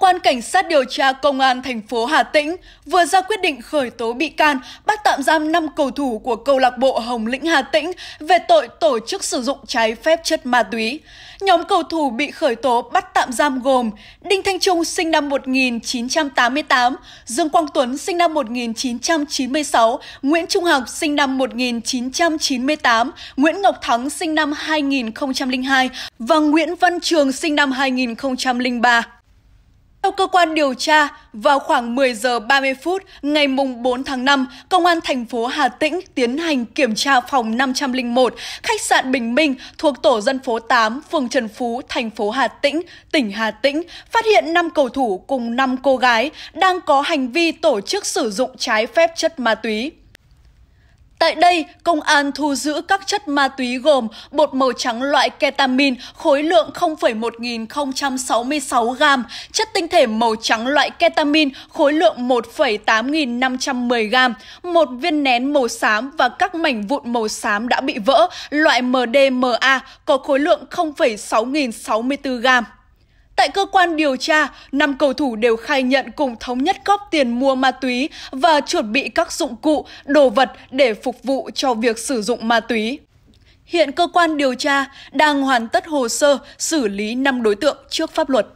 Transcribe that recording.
quan cảnh sát điều tra công an thành phố Hà Tĩnh vừa ra quyết định khởi tố bị can, bắt tạm giam 5 cầu thủ của câu lạc bộ Hồng Lĩnh Hà Tĩnh về tội tổ chức sử dụng trái phép chất ma túy. Nhóm cầu thủ bị khởi tố bắt tạm giam gồm Đinh Thanh Trung sinh năm 1988, Dương Quang Tuấn sinh năm 1996, Nguyễn Trung Học sinh năm 1998, Nguyễn Ngọc Thắng sinh năm 2002 và Nguyễn Văn Trường sinh năm 2003. Theo cơ quan điều tra, vào khoảng 10 giờ 30 phút ngày mùng 4 tháng 5, Công an thành phố Hà Tĩnh tiến hành kiểm tra phòng 501, khách sạn Bình Minh thuộc tổ dân phố 8, phường Trần Phú, thành phố Hà Tĩnh, tỉnh Hà Tĩnh, phát hiện 5 cầu thủ cùng 5 cô gái đang có hành vi tổ chức sử dụng trái phép chất ma túy. Tại đây, công an thu giữ các chất ma túy gồm bột màu trắng loại ketamin khối lượng 0,1066 gram, chất tinh thể màu trắng loại ketamin khối lượng 1,8510 gram, một viên nén màu xám và các mảnh vụn màu xám đã bị vỡ loại MDMA có khối lượng 0,6064 gram. Tại cơ quan điều tra, năm cầu thủ đều khai nhận cùng thống nhất góp tiền mua ma túy và chuẩn bị các dụng cụ, đồ vật để phục vụ cho việc sử dụng ma túy. Hiện cơ quan điều tra đang hoàn tất hồ sơ xử lý 5 đối tượng trước pháp luật.